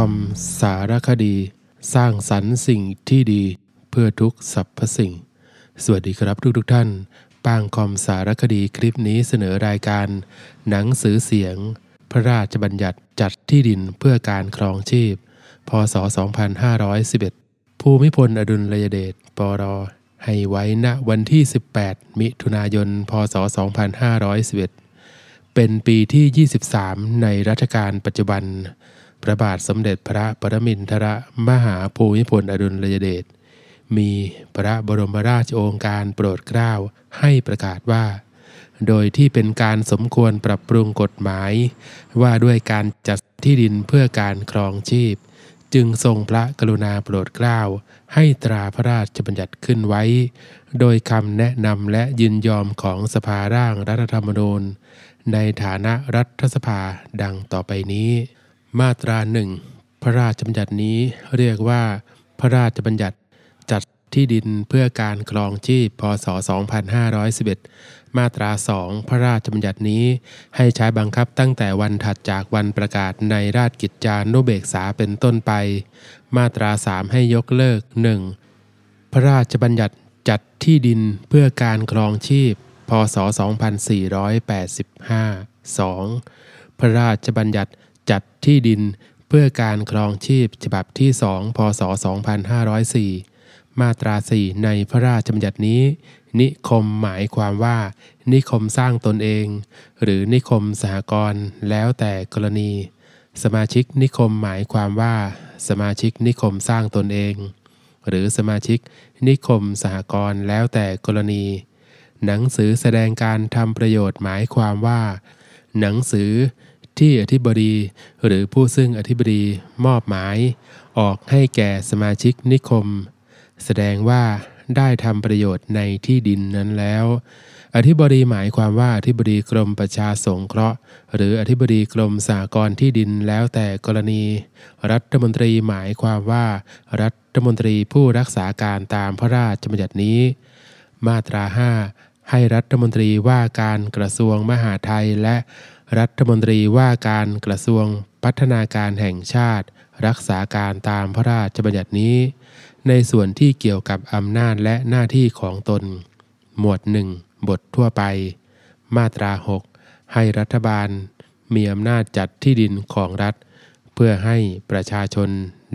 ค o สารคดี สร้างสรรค์สิ่งที่ดีเพื่อทุกสรรพสิ่ง สวัสดีครับทุกทุกท่านป้างคอมสารคดีคลิปนี้เสนอรายการ หนังสือเสียงพระราชบัญญัติจัดที่ดินเพื่อการครองชีพ พศ 2511ภูมิพลอดุลยเดชปร ให้ไว้ณวันที่ 18 มิถุนายนพศ 2511 เป็นปีที่ 23 ในรัชกาลปัจจุบันพระบาทสมเด็จพระปรมินทรมหาภูมิพลอดุลยเดชมีพระบรมราชโองการโปรดเกล้าให้ประกาศว่า โดยที่เป็นการสมควรปรับปรุงกฎหมาย ว่าด้วยการจัดที่ดินเพื่อการครองชีพ จึงทรงพระกรุณาโปรดเกล้าให้ตราพระราชบัญญัติขึ้นไว้ โดยคำแนะนำและยินยอมของสภาร่างรัฐธรรมนูญในฐานะรัฐสภาดังต่อไปนี้มาตราหนึ่งพระราชบัญญัตินี้เรียกว่า พระราชบัญญัติจัดที่ดินเพื่อการครองชีพ พศ 2511 มาตรา2พระราชบัญญัตินี้ให้ใช้บังคับตั้งแต่วันถัดจากวันประกาศในราชกิจจานุเบกษาเป็นต้นไป มาตรา3ให้ยกเลิก 1. พระราชบัญญัติจัดที่ดินเพื่อการครองชีพพศ2485 2. พระราชบัญญัติจัด ที่ดินเพื่อการ ครองชีพฉบับที่ 2 พศ 2504 มาตรา 4 ในพระราชบัญญัตินี้ นิคมหมายความว่า นิคมสร้างตนเอง หรือนิคม สหกรณ์แล้วแต่กรณี สมาชิกนิคมหมายความว่า สมาชิกนิคมสร้างตนเอง หรือสมาชิกนิคมสหกรณ์แล้วแต่กรณี หนังสือแสดงการทำประโยชน์หมายความว่า หนังสือที่อธิบดีหรือผู้ซึ่งอธิบดีมอบหมาย ออกให้แก่สมาชิกนิคม แสดงว่าได้ทำประโยชน์ในที่ดินนั้นแล้ว อธิบดีหมายความว่าอธิบดีกรมประชาสงเคราะห์ หรืออธิบดีกรมสากลที่ดินแล้วแต่กรณี รัฐมนตรีหมายความว่ารัฐมนตรีผู้รักษาการตามพระราชบัญญัตินี้ มาตรา5ให้รัฐมนตรีว่าการกระทรวงมหาไทยและรัฐมนตรีว่าการกระทรวงพัฒนาการแห่งชาติ รักษาการตามพระราชบัญญัตินี้ ในส่วนที่เกี่ยวกับอำนาจและหน้าที่ของตน หมวดหนึ่งบททั่วไป มาตรา 6 ให้รัฐบาลมีอำนาจจัดที่ดินของรัฐ เพื่อให้ประชาชน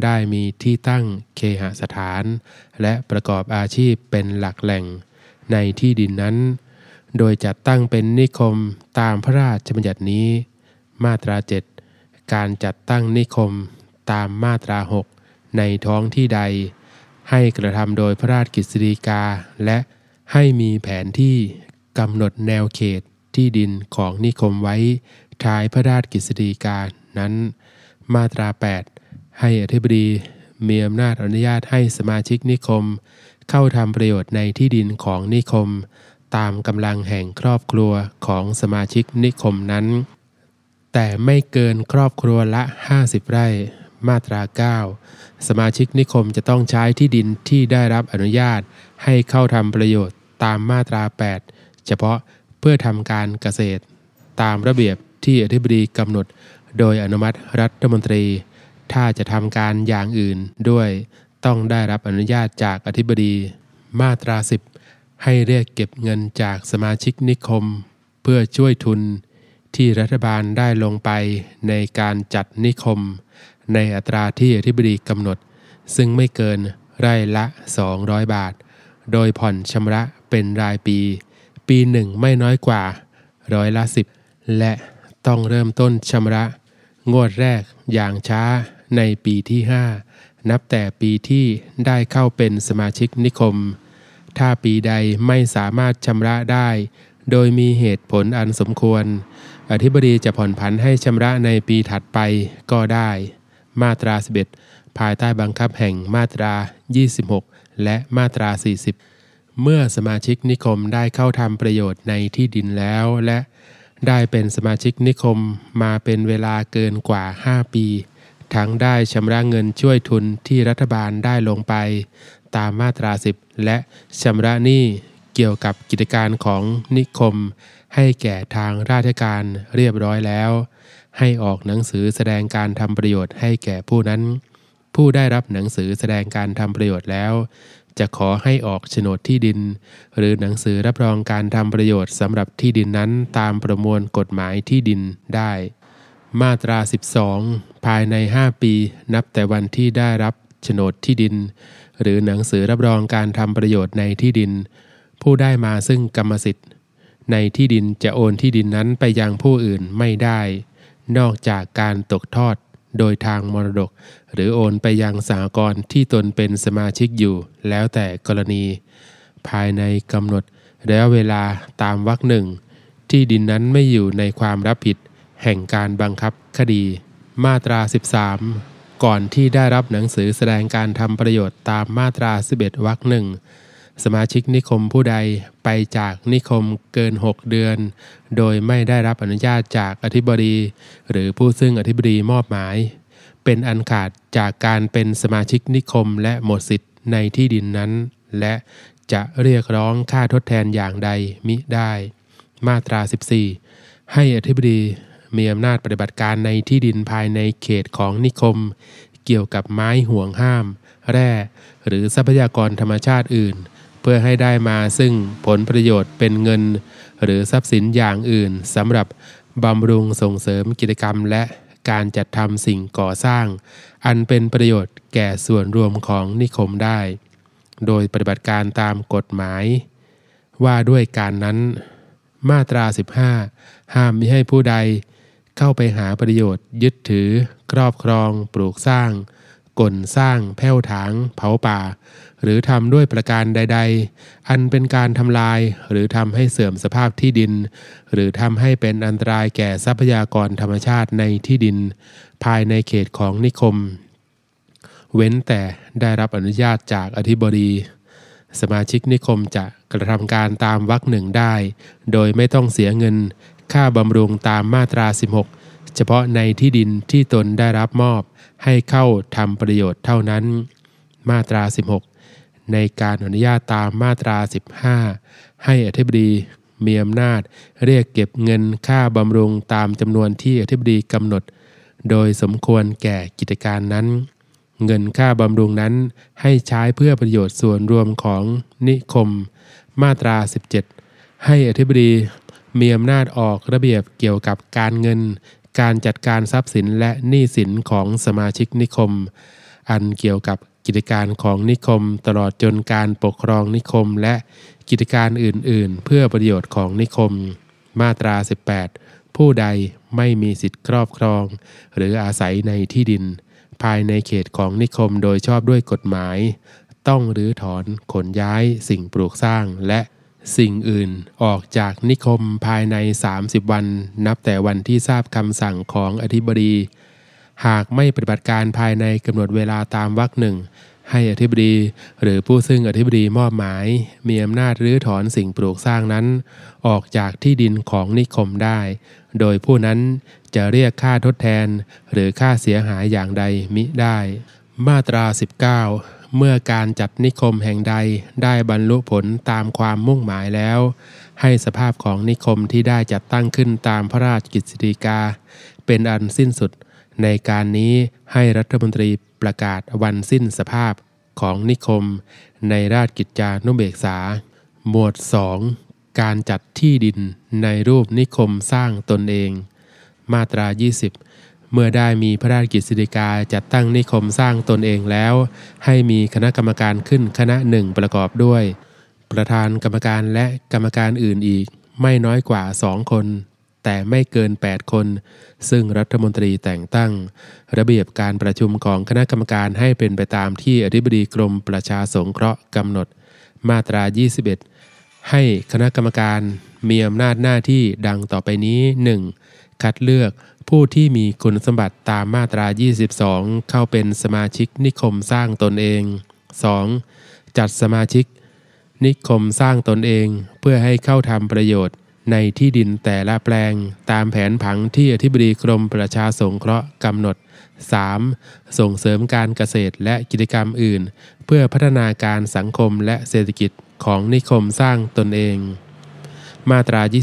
ได้มีที่ตั้งเคหสถาน และประกอบอาชีพเป็นหลักแหล่งในที่ดินนั้นโดยจัดตั้งเป็นนิคมตามพระราชบัญญัตินี้ มาตรา7การจัดตั้งนิคมตามมาตรา 6 ในท้องที่ใด ให้กระทำโดยพระราชกฤษฎีกา และให้มีแผนที่กำหนดแนวเขตที่ดินของนิคมไว้ ท้ายพระราชกฤษฎีกานั้น มาตรา 8 ให้อธิบดีมีอำนาจอนุญาตให้สมาชิกนิคม เข้าทำประโยชน์ในที่ดินของนิคมตามกำลังแห่งครอบครัวของสมาชิกนิคมนั้น แต่ไม่เกินครอบครัวละ 50 ไร่ มาตรา 9 สมาชิกนิคมจะต้องใช้ที่ดินที่ได้รับอนุญาตให้เข้าทำประโยชน์ตามมาตรา 8 เฉพาะเพื่อทำการเกษตร ตามระเบียบที่อธิบดีกำหนด โดยอนุมัติรัฐมนตรี ถ้าจะทำการอย่างอื่นด้วยต้องได้รับอนุญาตจากอธิบดีมาตรา10ให้เรียกเก็บเงินจากสมาชิกนิคม เพื่อช่วยทุนที่รัฐบาลได้ลงไปในการจัดนิคม ในอัตราที่อธิบดีกำหนด ซึ่งไม่เกินไร่ละ 200 บาท โดยผ่อนชำระเป็นรายปี ปีหนึ่งไม่น้อยกว่าร้อยละสิบและต้องเริ่มต้นชำระ งวดแรกอย่างช้าในปีที่5นับแต่ปีที่ได้เข้าเป็นสมาชิกนิคมถ้าปีใดไม่สามารถชำระได้โดยมีเหตุผลอันสมควร อธิบดีจะผ่อนผันให้ชำระในปีถัดไปก็ได้ มาตราส็ด ภายใต้บังคับแห่งมาตรา 26 และมาตรา 40 เมื่อสมาชิกนิคมได้เข้าทำประโยชน์ในที่ดินแล้วและได้เป็นสมาชิกนิคมมาเป็นเวลาเกินกว่า 5 ปี ทั้งได้ชำระเงินช่วยทุนที่รัฐบาลได้ลงไปตามมาตรา 10 และชำระหนี้เกี่ยวกับกิจการของนิคม ให้แก่ทางราชการเรียบร้อยแล้ว ให้ออกหนังสือแสดงการทำประโยชน์ให้แก่ผู้นั้น ผู้ได้รับหนังสือแสดงการทำประโยชน์แล้ว จะขอให้ออกโฉนดที่ดิน หรือหนังสือรับรองการทำประโยชน์สำหรับที่ดินนั้นตามประมวลกฎหมายที่ดินได้ มาตรา 12 ภายใน 5 ปีนับแต่วันที่ได้รับโฉนดที่ดิน หรือหนังสือรับรองการทำประโยชน์ในที่ดิน ผู้ได้มาซึ่งกรรมสิทธิ์ในที่ดินจะโอนที่ดินนั้นไปยังผู้อื่นไม่ได้ นอกจากการตกทอดโดยทางมรดก หรือโอนไปยังสหกรณ์ที่ตนเป็นสมาชิกอยู่ แล้วแต่กรณี ภายในกำหนดระยะเวลาตามวรรคหนึ่งที่ดินนั้นไม่อยู่ในความรับผิด แห่งการบังคับคดี มาตรา13ก่อนที่ได้รับหนังสือแสดงการทำประโยชน์ตามมาตรา 11วรรคหนึ่งสมาชิกนิคมผู้ใดไปจากนิคมเกิน 6 เดือน โดยไม่ได้รับอนุญาตจากอธิบดีหรือผู้ซึ่งอธิบดีมอบหมาย เป็นอันขาดจากการเป็นสมาชิกนิคมและหมดสิทธิ์ในที่ดินนั้น และจะเรียกร้องค่าทดแทนอย่างใดมิได้ มาตรา 14 ให้อธิบดีมีอำนาจปฏิบัติการในที่ดินภายในเขตของนิคม เกี่ยวกับไม้ห่วงห้าม แร่ หรือทรัพยากรธรรมชาติอื่น เพื่อให้ได้มาซึ่งผลประโยชน์เป็นเงิน หรือทรัพย์สินอย่างอื่นสำหรับบำรุงส่งเสริมกิจกรรมและการจัดทำสิ่งก่อสร้าง อันเป็นประโยชน์แก่ส่วนรวมของนิคมได้ โดยปฏิบัติการตามกฎหมาย ว่าด้วยการนั้นมาตรา 15 ห้ามมิให้ผู้ใดเข้าไปหาประโยชน์ยึดถือครอบครอง ปลูกสร้างกลสร้างแผ้วถาง เผาป่า หรือทำด้วยประการใด ๆ อันเป็นการทำลายหรือทำให้เสื่อมสภาพที่ดิน หรือทำให้เป็นอันตรายแก่ทรัพยากรธรรมชาติในที่ดิน ภายในเขตของนิคม เว้นแต่ได้รับอนุญาตจากอธิบดีสมาชิกนิคมจะกระทำการตามวรรคหนึ่งได้ โดยไม่ต้องเสียเงินค่าบำรุงตามมาตรา 16 เฉพาะในที่ดินที่ตนได้รับมอบให้เข้าทำประโยชน์เท่านั้น มาตรา 16 ในการอนุญาตตามมาตรา 15 ให้อธิบดีมีอำนาจ เรียกเก็บเงินค่าบำรุงตามจำนวนที่อธิบดีกำหนด โดยสมควรแก่กิจการนั้น เงินค่าบำรุงนั้นให้ใช้เพื่อประโยชน์ส่วนรวมของนิคม มาตรา17ให้อธิบดีมีอำนาจออกระเบียบเกี่ยวกับการเงิน การจัดการทรัพย์สินและหนี้สินของสมาชิกนิคม อันเกี่ยวกับกิจการของนิคมตลอดจนการปกครองนิคมและกิจการอื่น ๆ เพื่อประโยชน์ของนิคม มาตรา 18 ผู้ใดไม่มีสิทธิครอบครอง หรืออาศัยในที่ดิน ภายในเขตของนิคมโดยชอบด้วยกฎหมาย ต้องรื้อถอนขนย้ายสิ่งปลูกสร้างและสิ่งอื่นออกจากนิคมภายใน 30 วันนับแต่วันที่ทราบคำสั่งของอธิบดีหากไม่ปฏิบัติการภายในกำหนดเวลาตามวรรคหนึ่งให้อธิบดีหรือผู้ซึ่งอธิบดีมอบหมาย มีอำนาจรื้อถอนสิ่งปลูกสร้างนั้น ออกจากที่ดินของนิคมได้ โดยผู้นั้นจะเรียกค่าทดแทนหรือค่าเสียหายอย่างใดมิได้ มาตรา 19เมื่อการจับนิคมแห่งใดได้บรรลุผลตามความมุ่งหมายแล้ว ให้สภาพของนิคมที่ได้จัดตั้งขึ้นตามพระราชกิจสิกา เป็นอันสิ้นสุดในการนี้ให้รัฐมนตรีประกาศวันสิ้นสภาพของนิคม ในราชกิจจานุเบกษา หมวด2การจัดที่ดินในรูปนิคมสร้างตนเอง มาตรา20เมื่อได้มีพระราชกิจสิริกาจัดตั้งนิคมสร้างตนเองแล้ว ให้มีคณะกรรมการขึ้นคณะหนึ่งประกอบด้วย ประธานกรรมการและกรรมการอื่นอีกไม่น้อยกว่าสองคน แต่ไม่เกิน 8 คน ซึ่งรัฐมนตรีแต่งตั้ง ระเบียบการประชุมของคณะกรรมการให้เป็นไปตามที่อธิบดีกรมประชาสงเคราะห์กำหนด มาตรา 21 ให้คณะกรรมการมีอำนาจหน้าที่ดังต่อไปนี้ 1. คัดเลือกผู้ที่มีคุณสมบัติตามมาตรา 22 เข้าเป็นสมาชิกนิคมสร้างตนเอง 2. จัดสมาชิก นิคมสร้างตนเองเพื่อให้เข้าทำประโยชน์ในที่ดินแต่ละแปลงตามแผนผังที่อธิบดีกรมประชาสงเคราะห์กำหนด 3. ส่งเสริมการเกษตรและกิจกรรมอื่น เพื่อพัฒนาการสังคมและเศรษฐกิจของนิคมสร้างตนเอง มาตรา 22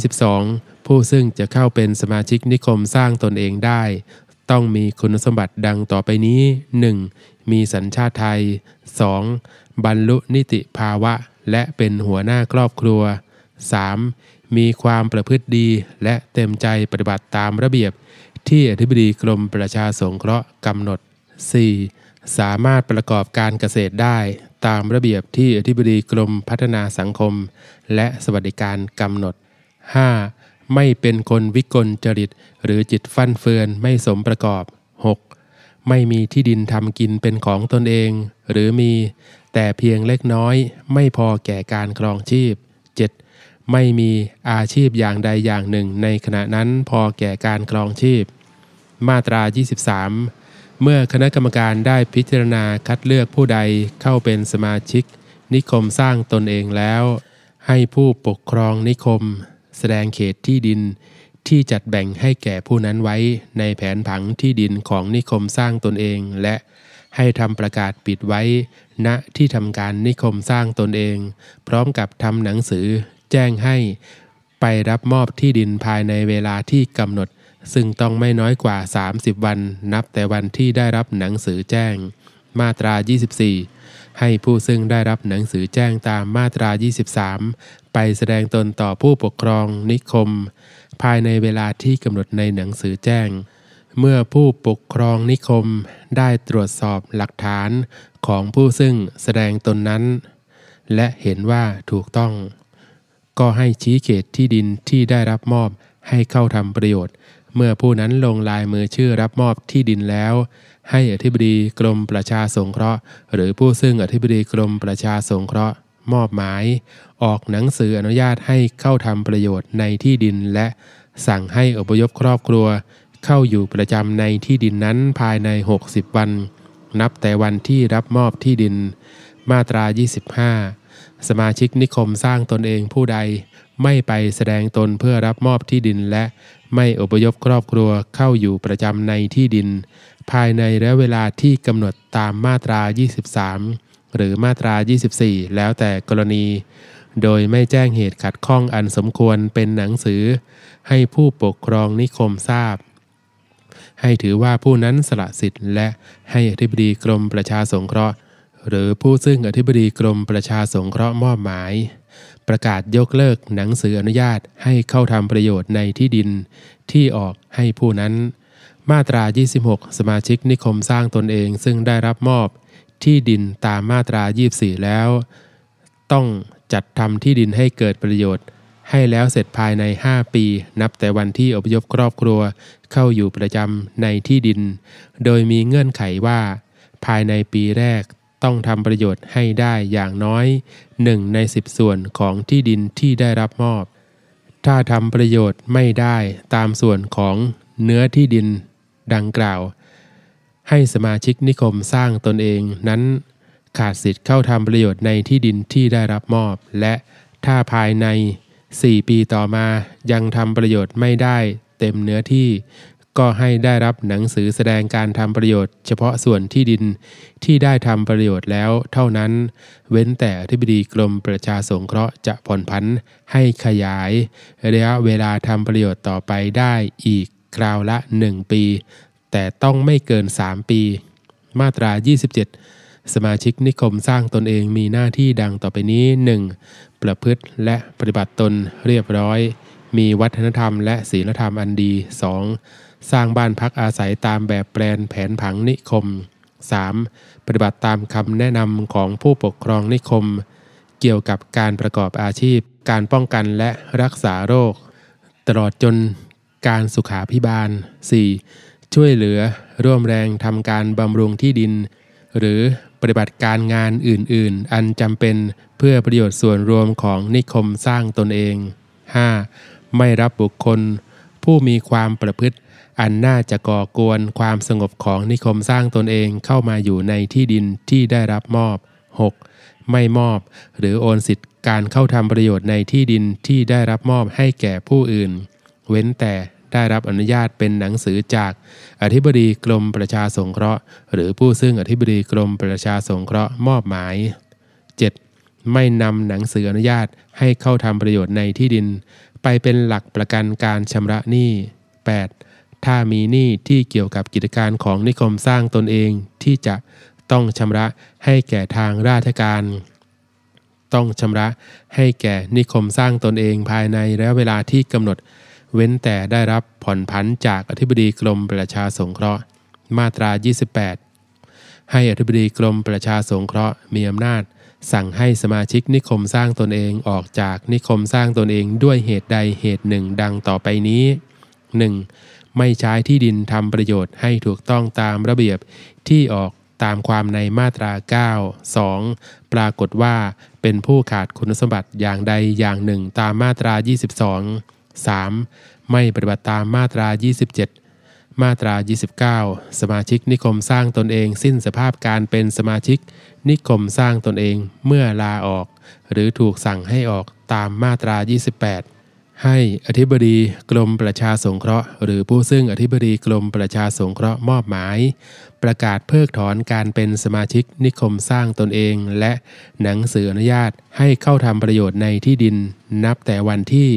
ผู้ซึ่งจะเข้าเป็นสมาชิกนิคมสร้างตนเองได้ ต้องมีคุณสมบัติดังต่อไปนี้ 1. มีสัญชาติไทย 2. บรรลุ นิติภาวะ และเป็นหัวหน้าครอบครัว 3. มีความประพฤติดีและเต็มใจปฏิบัติตามระเบียบ ที่อธิบดีกรมประชาสงเคราะห์กำหนด 4. สามารถประกอบการเกษตรได้ตามระเบียบที่อธิบดีกรมพัฒนาสังคม และสวัสดิการกำหนด 5. ไม่เป็นคนวิกลจริตหรือจิตฟั่นเฟือนไม่สมประกอบ 6. ไม่มีที่ดินทำกินเป็นของตนเอง หรือมีแต่เพียงเล็กน้อย ไม่พอแก่การครองชีพ 7. ไม่มีอาชีพอย่างใดอย่างหนึ่ง ในขณะนั้นพอแก่การครองชีพ มาตรา 23 เมื่อคณะกรรมการได้พิจารณาคัดเลือกผู้ใดเข้าเป็นสมาชิกนิคมสร้างตนเองแล้ว ให้ผู้ปกครองนิคมแสดงเขตที่ดิน ที่จัดแบ่งให้แก่ผู้นั้นไว้ในแผนผังที่ดินของนิคมสร้างตนเอง และให้ทำประกาศปิดไว้ ณที่ทำการนิคมสร้างตนเอง พร้อมกับทำหนังสือ แจ้งให้ ไปรับมอบที่ดินภายในเวลาที่กำหนด ซึ่งต้องไม่น้อยกว่า 30 วันนับแต่วันที่ได้รับหนังสือแจ้ง มาตรา 24ให้ผู้ซึ่งได้รับหนังสือแจ้งตามมาตรา23ไปแสดงตนต่อผู้ปกครองนิคม ภายในเวลาที่กำหนดในหนังสือแจ้ง เมื่อผู้ปกครองนิคมได้ตรวจสอบหลักฐานของผู้ซึ่งแสดงตนนั้น และเห็นว่าถูกต้อง ก็ให้ชี้เขตที่ดินที่ได้รับมอบให้เข้าทำประโยชน์ เมื่อผู้นั้นลงลายมือชื่อรับมอบที่ดินแล้วให้อธิบดีกรมประชาสงเคราะห์ หรือผู้ซึ่งอธิบดีกรมประชาสงเคราะห์ มอบหมายออกหนังสืออนุญาตให้เข้าทำประโยชน์ในที่ดินและ สั่งให้อพยพครอบครัวเข้าอยู่ประจำในที่ดินนั้นภายใน 60 วันนับแต่วันที่รับมอบที่ดิน มาตรา 25 สมาชิกนิคมสร้างตนเองผู้ใดไม่ไปแสดงตนเพื่อรับมอบที่ดินและไม่อพยพครอบครัวเข้าอยู่ประจำในที่ดิน ภายในระยะเวลาที่กำหนดตามมาตรา 23 หรือมาตรา 24 แล้วแต่กรณี โดยไม่แจ้งเหตุขัดข้องอันสมควรเป็นหนังสือ ให้ผู้ปกครองนิคมทราบ ให้ถือว่าผู้นั้นสละสิทธิ์และให้อธิบดีกรมประชาสงเคราะห์ หรือผู้ซึ่งอธิบดีกรมประชาสงเคราะห์มอบหมายประกาศยกเลิกหนังสืออนุญาตให้เข้าทำประโยชน์ในที่ดินที่ออกให้ผู้นั้น มาตรา 26 สมาชิกนิคมสร้างตนเองซึ่งได้รับมอบที่ดินตามมาตรา 24 แล้ว ต้องจัดทำที่ดินให้เกิดประโยชน์ ให้แล้วเสร็จภายใน 5 ปี นับแต่วันที่อพยพครอบครัวเข้าอยู่ประจำในที่ดิน โดยมีเงื่อนไขว่า ภายในปีแรกต้องทำประโยชน์ให้ได้อย่างน้อยหนึ่งในสิบส่วนของที่ดินที่ได้รับมอบ ถ้าทำประโยชน์ไม่ได้ตามส่วนของเนื้อที่ดินดังกล่าว ให้สมาชิกนิคมสร้างตนเองนั้น ขาดสิทธิ์เข้าทำประโยชน์ในที่ดินที่ได้รับมอบ และถ้าภายใน 4 ปีต่อมายังทำประโยชน์ไม่ได้เต็มเนื้อที่ก็ให้ได้รับหนังสือแสดงการทำประโยชน์เฉพาะส่วนที่ดินที่ได้ทำประโยชน์แล้ว เท่านั้น เว้นแต่อธิบดีกรมประชาสงเคราะห์จะผ่อนพันให้ขยายระยะเวลาทำประโยชน์ต่อไปได้อีกคราวละ 1 ปี แต่ต้องไม่เกิน 3 ปี มาตรา 27 สมาชิกนิคมสร้างตนเองมีหน้าที่ดังต่อไปนี้ 1. ประพฤติและปฏิบัติตนเรียบร้อยมีวัฒนธรรมและศีลธรรมอันดี 2. สร้างบ้านพักอาศัยตามแบบแปลนแผนผังนิคม 3. ปฏิบัติตามคำแนะนำของผู้ปกครองนิคม เกี่ยวกับการประกอบอาชีพ การป้องกันและรักษาโรคตลอดจนการสุขาพิบาล 4. ช่วยเหลือร่วมแรงทำการบำรุงที่ดิน หรือปฏิบัติการงานอื่น ๆ อันจำเป็นเพื่อประโยชน์ส่วนรวมของนิคมสร้างตนเอง 5. ไม่รับบุคคลผู้มีความประพฤติ อันน่าจะก่อกวนความสงบของนิคมสร้างตนเองเข้ามาอยู่ในที่ดินที่ได้รับมอบ 6. ไม่มอบ หรือโอนสิทธิการเข้าทำประโยชน์ในที่ดินที่ได้รับมอบให้แก่ผู้อื่น เว้นแต่ได้รับอนุญาตเป็นหนังสือจากอธิบดีกรมประชาสงเคราะห์ หรือผู้ซึ่งอธิบดีกรมประชาสงเคราะห์มอบหมาย 7. ไม่นำหนังสืออนุญาตให้เข้าทำประโยชน์ในที่ดินไปเป็นหลักประกันการชำระหนี้ 8. ถ้ามีหนี้ที่เกี่ยวกับกิจการของนิคมสร้างตนเองที่จะต้องชำระให้แก่ทางราชการ ต้องชำระให้แก่นิคมสร้างตนเองภายในระยะเวลาที่กำหนด เว้นแต่ได้รับผ่อนผันจากอธิบดีกรมประชาสงเคราะห์ มาตรา 28 ให้อธิบดีกรมประชาสงเคราะห์มีอำนาจสั่งให้สมาชิกนิคมสร้างตนเองออกจากนิคมสร้างตนเองด้วยเหตุใดเหตุหนึ่ง ดังต่อไปนี้ 1. ไม่ใช้ที่ดินทำประโยชน์ให้ถูกต้องตามระเบียบที่ออกตามความในมาตรา 9 2. ปรากฏว่าเป็นผู้ขาดคุณสมบัติอย่างใดอย่างหนึ่งตามมาตรา 22 3. ไม่ปฏิบัติตามมาตรา 27มาตรา 29 สมาชิกนิคมสร้างตนเองสิ้นสภาพการเป็นสมาชิกนิคมสร้างตนเองเมื่อลาออกหรือถูกสั่งให้ออกตามมาตรา 28ให้อธิบดีกรมประชาสงเคราะห์ หรือผู้ซึ่งอธิบดีกรมประชาสงเคราะห์มอบหมาย ประกาศเพิกถอนการเป็นสมาชิกนิคมสร้างตนเองและหนังสืออนุญาตให้เข้าทำประโยชน์ในที่ดิน นับแต่วันที่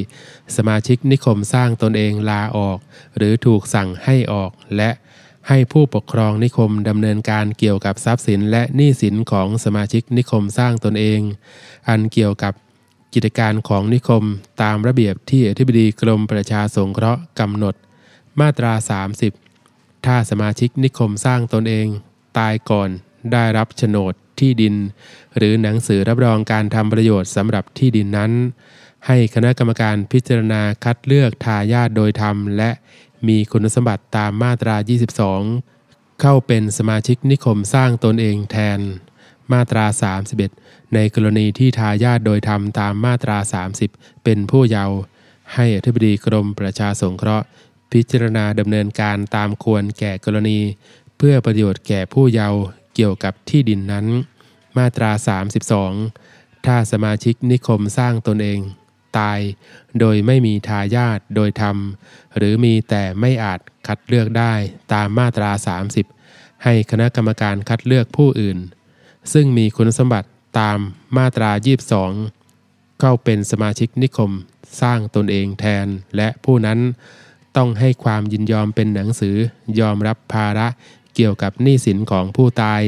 สมาชิกนิคมสร้างตนเองลาออกหรือถูกสั่งให้ออกและให้ผู้ปกครองนิคมดำเนินการเกี่ยวกับทรัพย์สินและหนี้สินของสมาชิกนิคมสร้างตนเอง อันเกี่ยวกับกิจการของนิคมตามระเบียบที่อธิบดีกรมประชาสงเคราะห์กำหนด มาตรา 30 ถ้าสมาชิกนิคมสร้างตนเอง ตายก่อนได้รับโฉนดที่ดิน หรือหนังสือรับรองการทำประโยชน์สำหรับที่ดินนั้น ให้คณะกรรมการพิจารณาคัดเลือกทายาทโดยธรรม และมีคุณสมบัติตามมาตรา 22 เข้าเป็นสมาชิกนิคมสร้างตนเองแทน มาตรา31ในกรณีที่ทายาทโดยธรรมตามมาตรา 30 เป็นผู้เยาว์ให้อธิบดีกรมประชาสงเคราะห์ พิจารณาดำเนินการตามควรแก่กรณี เพื่อประโยชน์แก่ผู้เยาว์เกี่ยวกับที่ดินนั้น มาตรา 32 ถ้าสมาชิกนิคมสร้างตนเอง ตาย โดยไม่มีทายาทโดยธรรมหรือมีแต่ไม่อาจคัดเลือกได้ตามมาตรา 30 ให้คณะกรรมการคัดเลือกผู้อื่น ซึ่งมีคุณสมบัติตามมาตรา 22 เข้าเป็นสมาชิกนิคมสร้างตนเองแทนและผู้นั้นต้องให้ความยินยอมเป็นหนังสือ ยอมรับภาระเกี่ยวกับหนี้สินของผู้ตาย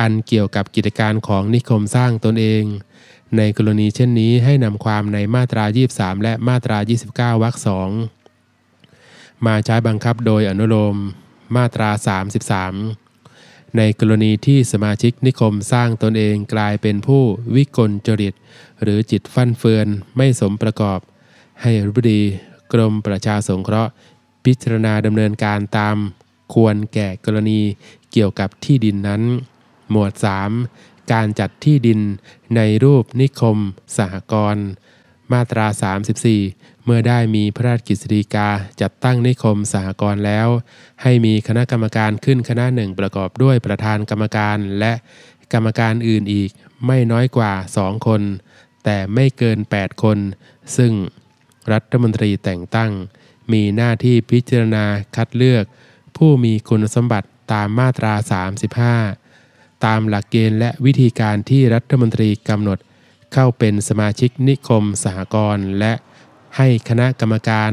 อันเกี่ยวกับกิจการของนิคมสร้างตนเอง ในกรณีเช่นนี้ให้นำความในมาตรา 23 และมาตรา 29วรรคสองมาใช้บังคับโดยอนุโลมมาตรา33ในกรณีที่สมาชิกนิคมสร้างตนเองกลายเป็นผู้วิกลจริตหรือจิตฟั่นเฟือนไม่สมประกอบ ให้รบดีกรมประชาสงเคราะห์ พิจารณาดำเนินการตามควรแก่กรณีเกี่ยวกับที่ดินนั้น หมวด 3. การจัดที่ดินในรูปนิคมสหกรณ์มาตรา 34เมื่อได้มีพระราชกฤษฎีกา จัดตั้งนิคมสหกรณ์แล้ว ให้มีคณะกรรมการขึ้นคณะหนึ่งประกอบด้วยประธานกรรมการและกรรมการอื่นอีกไม่น้อยกว่าสองคน แต่ไม่เกิน 8 คน ซึ่ง รัฐมนตรีแต่งตั้ง มีหน้าที่พิจารณาคัดเลือก ผู้มีคุณสมบัติตามมาตรา 35 ตามหลักเกณฑ์และวิธีการที่รัฐมนตรีกำหนดเข้าเป็นสมาชิกนิคมสหกรณ์และให้คณะกรรมการ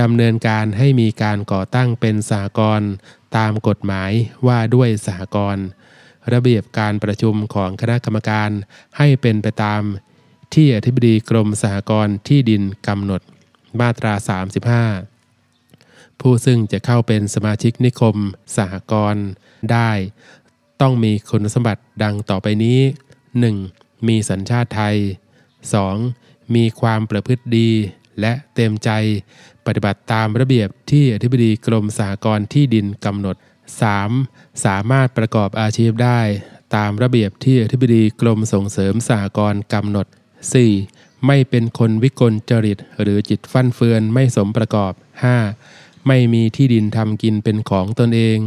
ดำเนินการให้มีการก่อตั้งเป็นสหกรณ์ตามกฎหมายว่าด้วยสหกรณ์ระเบียบการประชุมของคณะกรรมการให้เป็นไปตาม ที่อธิบดีกรมสหกรณ์ที่ดินกำหนดมาตรา 35 ผู้ซึ่งจะเข้าเป็นสมาชิกนิคมสหกรณ์ได้ต้องมีคุณสมบัติดังต่อไปนี้ 1. มีสัญชาติไทย 2. มีความประพฤติดีและเต็มใจ ปฏิบัติตามระเบียบที่อธิบดีกรมสหกรณ์ที่ดินกำหนด 3. สามารถประกอบอาชีพได้ ตามระเบียบที่อธิบดีกรมส่งเสริมสหกรณ์กำหนด 4. ไม่เป็นคนวิกลจริตหรือจิตฟั่นเฟือนไม่สมประกอบ 5. ไม่มีที่ดินทำกินเป็นของตนเอง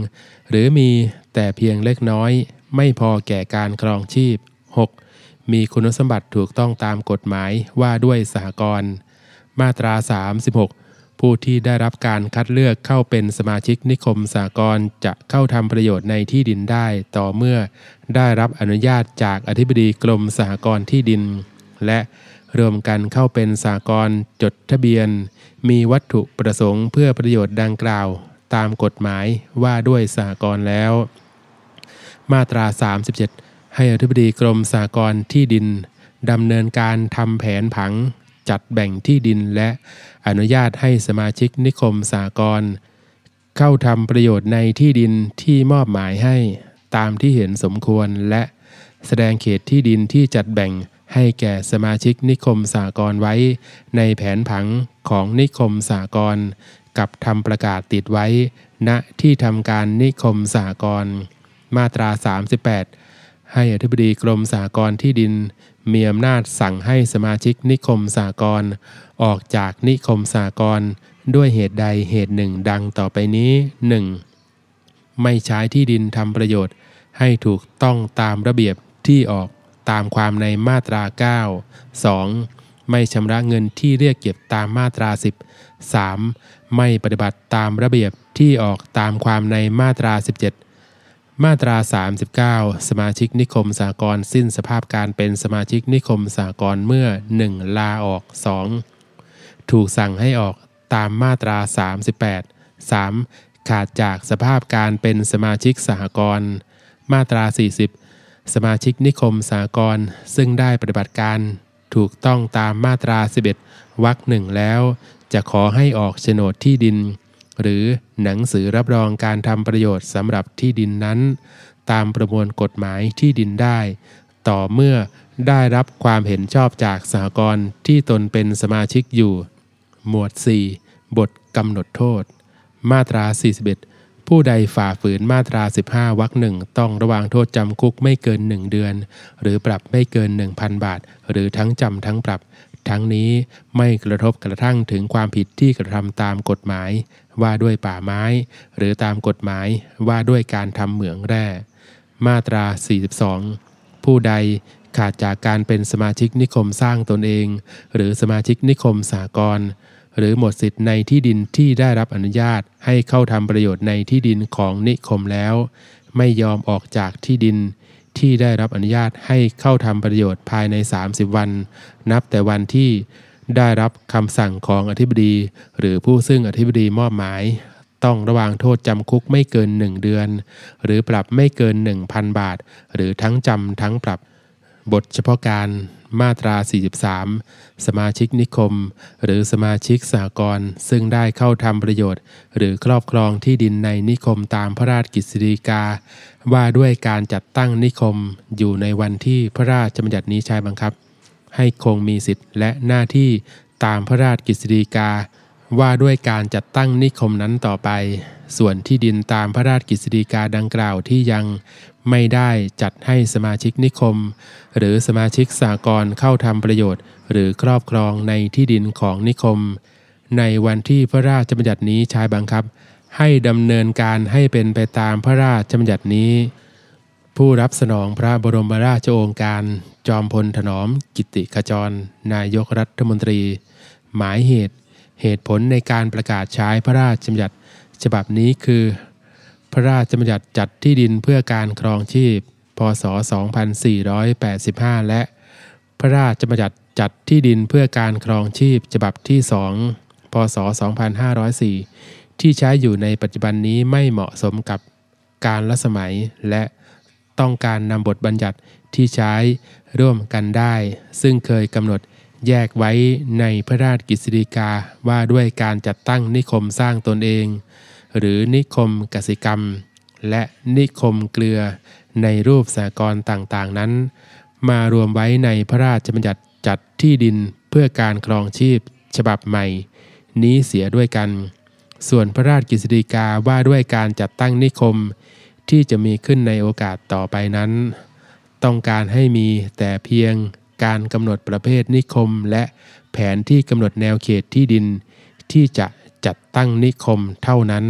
หรือมีแต่เพียงเล็กน้อย ไม่พอแก่การครองชีพ 6. มีคุณสมบัติถูกต้องตามกฎหมายว่าด้วยสหกรณ์มาตรา36 ผู้ที่ได้รับการคัดเลือกเข้าเป็นสมาชิกนิคมสากลจะเข้าทำประโยชน์ในที่ดินได้ ต่อเมื่อได้รับอนุญาตจากอธิบดีกรมสหกรณ์ที่ดิน และรวมกันเข้าเป็นสากลจดทะเบียน มีวัตถุประสงค์เพื่อประโยชน์ดังกล่าว ตามกฎหมายว่าด้วยสากลแล้ว มาตรา 37 ให้อธิบดีกรมสากลที่ดิน ดำเนินการทำแผนผังจัดแบ่งที่ดินและอนุญาตให้สมาชิกนิคมสากรเข้าทำประโยชน์ในที่ดินที่มอบหมายให้ตามที่เห็นสมควรและแสดงเขตที่ดินที่จัดแบ่งให้แก่สมาชิกนิคมสากรไว้ ในแผนผังของนิคมสากร กับทำประกาศติดไว้ ณที่ทำการนิคมสากร มาตรา 38 ให้อธิบดีกรมสากรที่ดินมีอำนาจสั่งให้สมาชิกนิคมสากร ออกจากนิคมสากรด้วยเหตุใดเหตุหนึ่งดังต่อไปนี้ 1. ไม่ใช้ที่ดินทำประโยชน์ให้ถูกต้องตามระเบียบที่ออกตามความในมาตรา9 2. ไม่ชำระเงินที่เรียกเก็บตามมาตรา10 3. ไม่ปฏิบัติตามระเบียบที่ออกตามความในมาตรา 17มาตรา 39 สมาชิกนิคมสากรสิ้นสภาพการเป็นสมาชิกนิคมสากรเมื่อ 1. ลาออก 2. ถูกสั่งให้ออกตามมาตรา 38 3. ขาดจากสภาพการเป็นสมาชิกสากรมาตรา 40 สมาชิกนิคมสากรซึ่งได้ปฏิบัติการ ถูกต้องตามมาตรา 11วรรคหนึ่งแล้ว จะขอให้ออกโฉนดที่ดินหรือหนังสือรับรองการทำประโยชน์สำหรับที่ดินนั้น ตามประมวลกฎหมายที่ดินได้ ต่อเมื่อได้รับความเห็นชอบจากสหกรณ์ที่ตนเป็นสมาชิกอยู่ หมวด 4 บทกำหนดโทษ มาตรา41ผู้ใดฝ่าฝืนมาตรา 15วรรคหนึ่งต้องระวางโทษจำคุกไม่เกิน 1 เดือน หรือปรับไม่เกิน 1,000 บาท หรือทั้งจำทั้งปรับ ทั้งนี้ไม่กระทบกระทั่งถึงความผิดที่กระทำตามกฎหมายว่าด้วยป่าไม้หรือตามกฎหมายว่าด้วยการทำเหมืองแร่ มาตรา 42 ผู้ใดขาดจากการเป็นสมาชิกนิคมสร้างตนเอง หรือสมาชิกนิคมสากลหรือหมดสิทธิ์ในที่ดินที่ได้รับอนุญาตให้เข้าทำประโยชน์ในที่ดินของนิคมแล้ว ไม่ยอมออกจากที่ดินที่ได้รับอนุญาตให้เข้าทำประโยชน์ภายใน 30 วัน นับแต่วันที่ได้รับคำสั่งของอธิบดี หรือผู้ซึ่งอธิบดีมอบหมาย ต้องระวางโทษจำคุกไม่เกิน 1 เดือน หรือปรับไม่เกิน 1,000 บาท หรือทั้งจำทั้งปรับบทเฉพาะการมาตรา 43 สมาชิกนิคมหรือสมาชิกสหกรณ์ซึ่งได้เข้าทำประโยชน์ หรือครอบครองที่ดินในนิคมตามพระราชกฤษฎีกา ว่าด้วยการจัดตั้งนิคมอยู่ในวันที่พระราชบัญญัตินี้ใช้บังคับให้คงมีสิทธิ์และหน้าที่ตามพระราชกฤษฎีกา ว่าด้วยการจัดตั้งนิคมนั้นต่อไป ส่วนที่ดินตามพระราชกฤษฎีกาดังกล่าวที่ยังไม่ได้จัดให้สมาชิกนิคม หรือสมาชิกสากลเข้าทำประโยชน์ หรือครอบครองในที่ดินของนิคม ในวันที่พระราชบัญญัตินี้ใช้บังคับ ให้ดำเนินการให้เป็นไปตามพระราชบัญญัตินี้ผู้รับสนองพระบรมราชโองการ จอมพลถนอมกิติขจร นายกรัฐมนตรี หมายเหตุ เหตุผลในการประกาศใช้พระราชบัญญัติฉบับนี้คือ พระราชบัญญัติจัดที่ดินเพื่อการครองชีพ พศ 2485 และ พระราชบัญญัติจัดที่ดินเพื่อการครองชีพฉบับที่2พศ 2504 ที่ใช้อยู่ในปัจจุบันนี้ไม่เหมาะสมกับการละสมัยและต้องการนำบทบัญญัติที่ใช้ร่วมกันได้ ซึ่งเคยกำหนดแยกไว้ในพระราชกฤษฎีกาว่าด้วยการจัดตั้งนิคมสร้างตนเอง หรือนิคมกสิกรรม และนิคมเกลือในรูปสากรต่างๆนั้น มารวมไว้ในพระราชบัญญัติจัดที่ดินเพื่อการครองชีพฉบับใหม่ นี้เสียด้วยกัน ส่วนพระราชกฤษฎีกาว่าด้วยการจัดตั้งนิคมที่จะมีขึ้นในโอกาสต่อไปนั้น ต้องการให้มีแต่เพียงการกำหนดประเภทนิคมและแผนที่กำหนดแนวเขตที่ดินที่จะจัดตั้งนิคมเท่านั้น